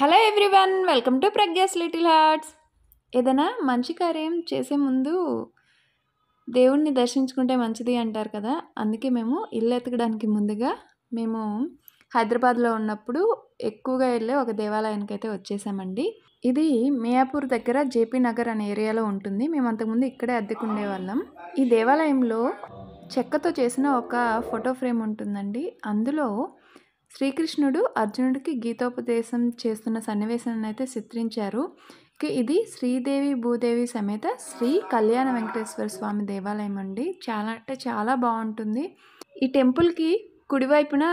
hello everyone welcome to Pragya's little hearts ఏదైనా మంచి కార్యం చేసే ముందు దేవుణ్ణి దర్శించుకుంటే మంచిది అంటారు కదా అందుకే మేము ఇల్లు ఎతకడానికి ముందుగా మేము హైదరాబాద్లో ఉన్నప్పుడు ఎక్కువగా వెళ్ళే ఒక దేవాలయానికి అయితే వచ్చేసామండి ఇది మియాపూర్ దగ్గర జేపీ నగర్ అనే ఏరియాలో ఉంటుంది మేము అంతకుముందు ఇక్కడే అద్దెకుండే వాళ్ళం ఈ దేవాలయంలో చెక్కతో చేసిన ఒక ఫోటో ఫ్రేమ్ ఉంటుందండి అందులో శ్రీకృష్ణుడు అర్జునుడికి గీతోపదేశం చేస్తున్న సన్నివేశాన్ని అయితే చిత్రించారు ఇది శ్రీదేవి భూదేవి సమేత శ్రీ కళ్యాణ వెంకటేశ్వర స్వామి దేవాలయం అండి చాలా అంటే చాలా బాగుంటుంది ఈ టెంపుల్కి కుడివైపున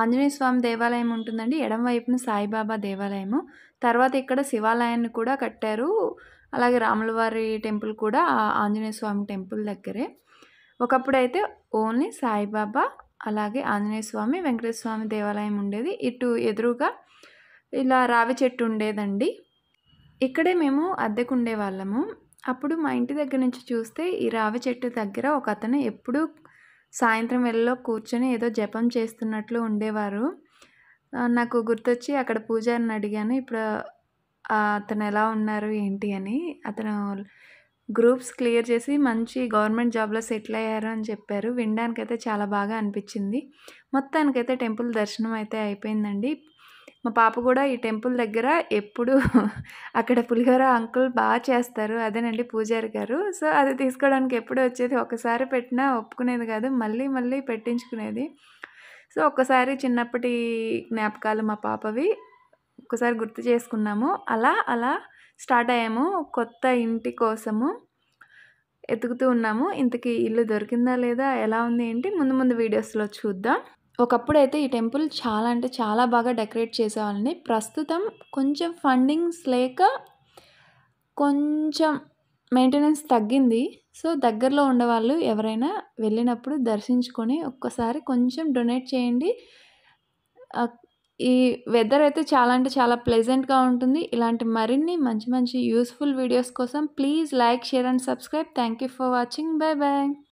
ఆంజనేయ స్వామి దేవాలయం ఉంటుందండి ఎడమవైపున సాయిబాబా దేవాలయము తర్వాత ఇక్కడ శివాలయాన్ని కూడా కట్టారు అలాగే రాములవారి టెంపుల్ కూడా ఆంజనేయ స్వామి టెంపుల్ దగ్గరే ఒకప్పుడైతే ఓన్లీ సాయిబాబా అలాగే ఆంజనేయ స్వామి వెంకటేశ్వర స్వామి దేవాలయం ఉండేది ఇటు ఎదురుగా ఇలా రావి చెట్టు ఉండేదండి ఇక్కడే మేము అద్దెకుండే వాళ్ళము అప్పుడు మా ఇంటి దగ్గర నుంచి చూస్తే ఈ రావి చెట్టు దగ్గర ఒక అతను ఎప్పుడూ సాయంత్రం వెళ్ళలో కూర్చొని ఏదో జపం చేస్తున్నట్లు ఉండేవారు నాకు గుర్తొచ్చి అక్కడ పూజారిని అడిగాను ఇప్పుడు అతను ఎలా ఉన్నారు ఏంటి అని అతను గ్రూప్స్ క్లియర్ చేసి మంచి గవర్నమెంట్ జాబ్లో సెటిల్ అయ్యారు అని చెప్పారు వినడానికైతే చాలా బాగా అనిపించింది మొత్తానికైతే టెంపుల్ దర్శనం అయితే అయిపోయిందండి మా పాప కూడా ఈ టెంపుల్ దగ్గర ఎప్పుడు అక్కడ పులిహోర అంకుల్ బాగా చేస్తారు అదేనండి పూజారి గారు సో అది తీసుకోవడానికి ఎప్పుడు వచ్చేది ఒకసారి పెట్టినా ఒప్పుకునేది కాదు మళ్ళీ మళ్ళీ పెట్టించుకునేది సో ఒక్కసారి చిన్నప్పటి జ్ఞాపకాలు మా పాపవి ఒక్కసారి గుర్తు చేసుకున్నాము అలా అలా స్టార్ట్ అయ్యాము కొత్త ఇంటి కోసము ఎతుకుతూ ఉన్నాము ఇంతకీ ఇల్లు దొరికిందా లేదా ఎలా ఉంది ఏంటి ముందు ముందు వీడియోస్లో చూద్దాం ఒకప్పుడు అయితే ఈ టెంపుల్ చాలా అంటే చాలా బాగా డెకరేట్ చేసేవాళ్ళని ప్రస్తుతం కొంచెం ఫండింగ్స్ లేక కొంచెం మెయింటెనెన్స్ తగ్గింది సో దగ్గరలో ఉండేవాళ్ళు ఎవరైనా వెళ్ళినప్పుడు దర్శించుకొని ఒక్కసారి కొంచెం డొనేట్ చేయండి ఈ వెదర్ అయితే చాలా అంటే చాలా ప్లెజెంట్గా ఉంటుంది ఇలాంటి మరిన్ని మంచి మంచి యూస్ఫుల్ వీడియోస్ కోసం please like share and subscribe thank you for watching bye bye